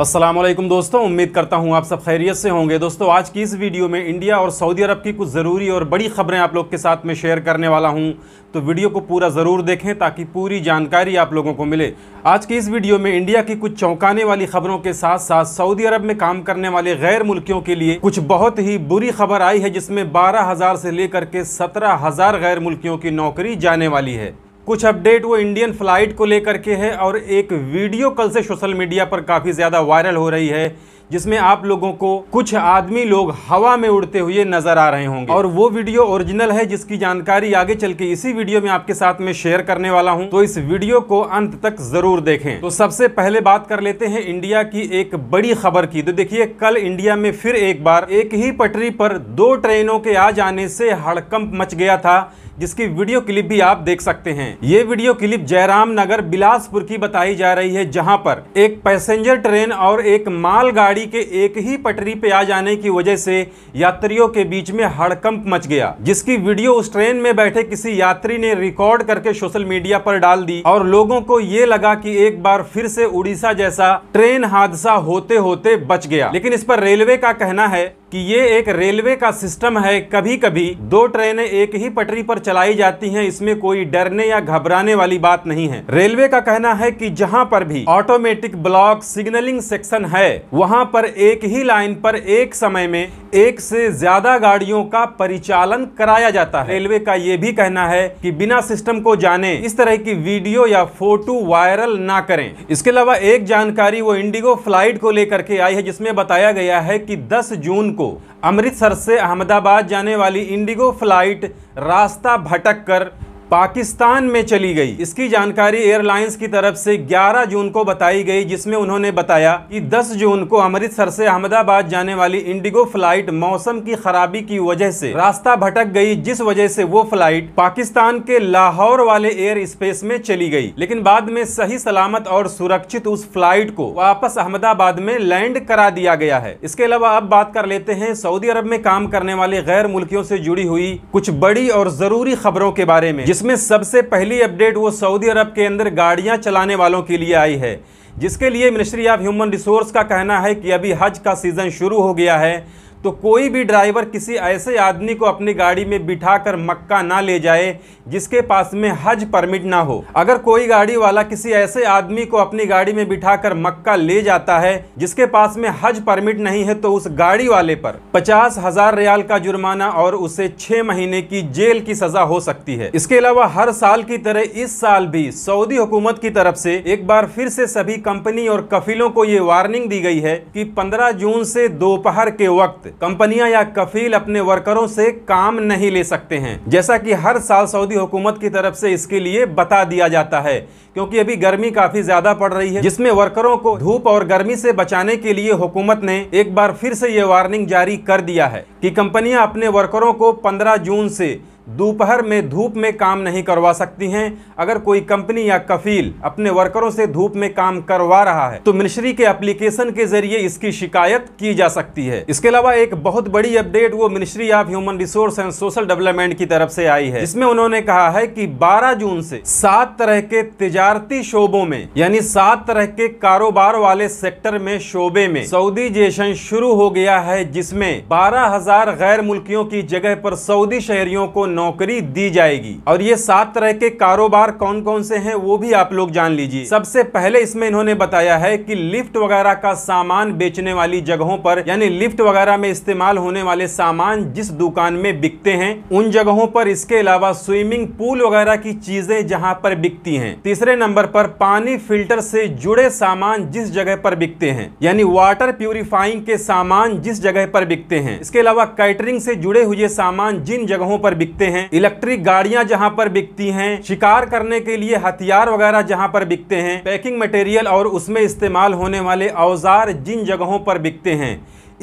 असलम दोस्तों उम्मीद करता हूँ आप सब खैरियत से होंगे दोस्तों आज की इस वीडियो में इंडिया और सऊदी अरब की कुछ ज़रूरी और बड़ी खबरें आप लोग के साथ में शेयर करने वाला हूँ तो वीडियो को पूरा ज़रूर देखें ताकि पूरी जानकारी आप लोगों को मिले आज की इस वीडियो में इंडिया की कुछ चौंकाने वाली खबरों के साथ साथ सऊदी अरब में काम करने वाले गैर मुल्कियों के लिए कुछ बहुत ही बुरी खबर आई है जिसमें बारह से लेकर के सत्रह गैर मुल्कियों की नौकरी जाने वाली है कुछ अपडेट वो इंडियन फ्लाइट को लेकर के है और एक वीडियो कल से सोशल मीडिया पर काफ़ी ज़्यादा वायरल हो रही है जिसमें आप लोगों को कुछ आदमी लोग हवा में उड़ते हुए नजर आ रहे होंगे और वो वीडियो ओरिजिनल है जिसकी जानकारी आगे चल के इसी वीडियो में आपके साथ में शेयर करने वाला हूं तो इस वीडियो को अंत तक जरूर देखें तो सबसे पहले बात कर लेते हैं इंडिया की एक बड़ी खबर की तो देखिए कल इंडिया में फिर एक बार एक ही पटरी पर दो ट्रेनों के आ जाने से हड़कंप मच गया था जिसकी वीडियो क्लिप भी आप देख सकते हैं ये वीडियो क्लिप जयराम नगर बिलासपुर की बताई जा रही है जहाँ पर एक पैसेंजर ट्रेन और एक मालगाड़ी के एक ही पटरी पे आ जाने की वजह से यात्रियों के बीच में हड़कंप मच गया जिसकी वीडियो उस ट्रेन में बैठे किसी यात्री ने रिकॉर्ड करके सोशल मीडिया पर डाल दी और लोगों को ये लगा की एक बार फिर से उड़ीसा जैसा ट्रेन हादसा होते होते बच गया लेकिन इस पर रेलवे का कहना है कि ये एक रेलवे का सिस्टम है कभी कभी दो ट्रेनें एक ही पटरी पर चलाई जाती हैं इसमें कोई डरने या घबराने वाली बात नहीं है रेलवे का कहना है कि जहां पर भी ऑटोमेटिक ब्लॉक सिग्नलिंग सेक्शन है वहां पर एक ही लाइन पर एक समय में एक से ज्यादा गाड़ियों का परिचालन कराया जाता है रेलवे का ये भी कहना है की बिना सिस्टम को जाने इस तरह की वीडियो या फोटो वायरल न करें इसके अलावा एक जानकारी वो इंडिगो फ्लाइट को लेकर के आई है जिसमें बताया गया है कि 10 जून को अमृतसर से अहमदाबाद जाने वाली इंडिगो फ्लाइट रास्ता भटक कर पाकिस्तान में चली गई इसकी जानकारी एयरलाइंस की तरफ से 11 जून को बताई गई जिसमें उन्होंने बताया कि 10 जून को अमृतसर से अहमदाबाद जाने वाली इंडिगो फ्लाइट मौसम की खराबी की वजह से रास्ता भटक गई जिस वजह से वो फ्लाइट पाकिस्तान के लाहौर वाले एयर स्पेस में चली गई लेकिन बाद में सही सलामत और सुरक्षित उस फ्लाइट को वापस अहमदाबाद में लैंड करा दिया गया है इसके अलावा अब बात कर लेते हैं सऊदी अरब में काम करने वाले गैर मुल्कियों से जुड़ी हुई कुछ बड़ी और जरूरी खबरों के बारे में जिस जिसमें सबसे पहली अपडेट वो सऊदी अरब के अंदर गाड़ियां चलाने वालों के लिए आई है जिसके लिए मिनिस्ट्री ऑफ ह्यूमन रिसोर्स का कहना है कि अभी हज का सीज़न शुरू हो गया है तो कोई भी ड्राइवर किसी ऐसे आदमी को अपनी गाड़ी में बिठाकर मक्का ना ले जाए जिसके पास में हज परमिट ना हो अगर कोई गाड़ी वाला किसी ऐसे आदमी को अपनी गाड़ी में बिठाकर मक्का ले जाता है जिसके पास में हज परमिट नहीं है तो उस गाड़ी वाले पर पचास हजार रियाल का जुर्माना और उसे छह महीने की जेल की सजा हो सकती है इसके अलावा हर साल की तरह इस साल भी सऊदी हुकूमत की तरफ से एक बार फिर से सभी कंपनी और कफिलों को ये वार्निंग दी गई है कि 15 जून से दोपहर के वक्त कंपनियां या कफील अपने वर्करों से काम नहीं ले सकते हैं जैसा कि हर साल सऊदी हुकूमत की तरफ से इसके लिए बता दिया जाता है क्योंकि अभी गर्मी काफी ज्यादा पड़ रही है जिसमें वर्करों को धूप और गर्मी से बचाने के लिए हुकूमत ने एक बार फिर से ये वार्निंग जारी कर दिया है कि कंपनियां अपने वर्करों को 15 जून से दोपहर में धूप में काम नहीं करवा सकती हैं अगर कोई कंपनी या कफील अपने वर्करों से धूप में काम करवा रहा है तो मिनिस्ट्री के एप्लीकेशन के जरिए इसकी शिकायत की जा सकती है इसके अलावा एक बहुत बड़ी अपडेट वो ministry of human resource and social development की तरफ से आई है इसमें उन्होंने कहा है की बारह जून से सात तरह के तजारती शोबों में यानी सात तरह के कारोबार वाले सेक्टर में शोबे में सऊदी जेशन शुरू हो गया है जिसमे बारह हजार गैर मुल्कियों की जगह पर सऊदी शहरियों को नौकरी दी जाएगी और ये सात तरह के कारोबार कौन कौन से हैं वो भी आप लोग जान लीजिए सबसे पहले इसमें इन्होंने बताया है कि लिफ्ट वगैरह का सामान बेचने वाली जगहों पर यानी लिफ्ट वगैरह में इस्तेमाल होने वाले सामान जिस दुकान में बिकते हैं उन जगहों पर इसके अलावा स्विमिंग पूल वगैरह की चीजें जहाँ पर बिकती है तीसरे नंबर पर पानी फिल्टर से जुड़े सामान जिस जगह पर बिकते हैं यानी वाटर प्यूरिफाइंग के सामान जिस जगह पर बिकते हैं इसके अलावा कैटरिंग से जुड़े हुए सामान जिन जगहों पर बिकते बिकते हैं इलेक्ट्रिक गाड़ियां जहां पर बिकती हैं शिकार करने के लिए हथियार वगैरह जहां पर बिकते हैं पैकिंग मटेरियल और उसमें इस्तेमाल होने वाले औजार जिन जगहों पर बिकते हैं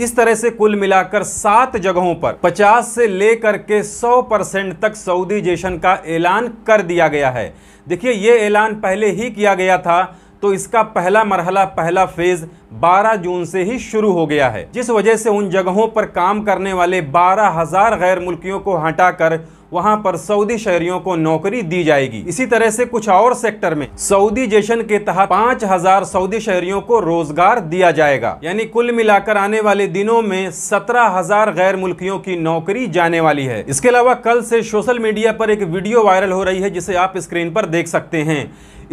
इस तरह से कुल मिलाकर सात जगहों पर 50 से लेकर के 100 परसेंट तक सऊदी जेशन का ऐलान कर दिया गया है देखिए ये ऐलान पहले ही किया गया था तो इसका पहला मरहला पहला फेज 12 जून से ही शुरू हो गया है जिस वजह से उन जगहों पर काम करने वाले बारह हजार गैर मुल्कियों को हटाकर वहां पर सऊदी शहरियों को नौकरी दी जाएगी इसी तरह से कुछ और सेक्टर में सऊदी जेशन के तहत पाँच हजार सऊदी शहरियों को रोजगार दिया जाएगा यानी कुल मिलाकर आने वाले दिनों में सत्रह हजार गैर मुल्कियों की नौकरी जाने वाली है इसके अलावा कल से सोशल मीडिया पर एक वीडियो वायरल हो रही है जिसे आप स्क्रीन पर देख सकते हैं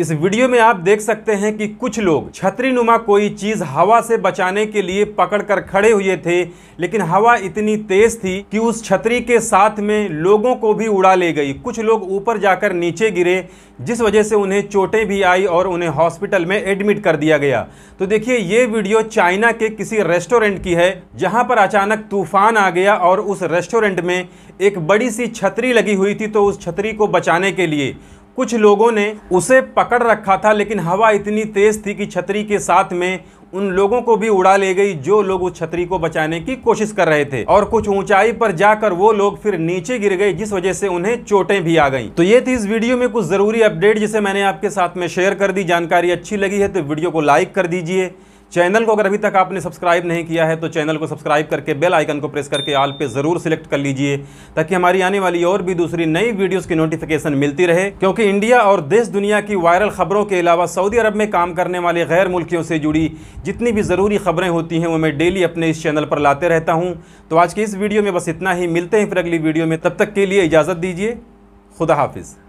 इस वीडियो में आप देख सकते हैं कि कुछ लोग छतरी नुमा कोई चीज हवा से बचाने के लिए पकड़कर खड़े हुए थे लेकिन हवा इतनी तेज थी कि उस छतरी के साथ में लोगों को भी उड़ा ले गई कुछ लोग ऊपर जाकर नीचे गिरे जिस वजह से उन्हें चोटें भी आई और उन्हें हॉस्पिटल में एडमिट कर दिया गया तो देखिए ये वीडियो चाइना के किसी रेस्टोरेंट की है जहां पर अचानक तूफान आ गया और उस रेस्टोरेंट में एक बड़ी सी छतरी लगी हुई थी तो उस छतरी को बचाने के लिए कुछ लोगों ने उसे पकड़ रखा था लेकिन हवा इतनी तेज़ थी कि छतरी के साथ में उन लोगों को भी उड़ा ले गई जो लोग उस छतरी को बचाने की कोशिश कर रहे थे और कुछ ऊंचाई पर जाकर वो लोग फिर नीचे गिर गए जिस वजह से उन्हें चोटें भी आ गईं। तो ये थी इस वीडियो में कुछ ज़रूरी अपडेट जिसे मैंने आपके साथ में शेयर कर दी जानकारी अच्छी लगी है तो वीडियो को लाइक कर दीजिए चैनल को अगर अभी तक आपने सब्सक्राइब नहीं किया है तो चैनल को सब्सक्राइब करके बेल आइकन को प्रेस करके आल पे ज़रूर सिलेक्ट कर लीजिए ताकि हमारी आने वाली और भी दूसरी नई वीडियोस की नोटिफिकेशन मिलती रहे क्योंकि इंडिया और देश दुनिया की वायरल खबरों के अलावा सऊदी अरब में काम करने वाले गैर मुल्कियों से जुड़ी जितनी भी ज़रूरी खबरें होती हैं वो मैं डेली अपने इस चैनल पर लाते रहता हूँ तो आज की इस वीडियो में बस इतना ही मिलते हैं फिर अगली वीडियो में तब तक के लिए इजाज़त दीजिए खुदा हाफिज़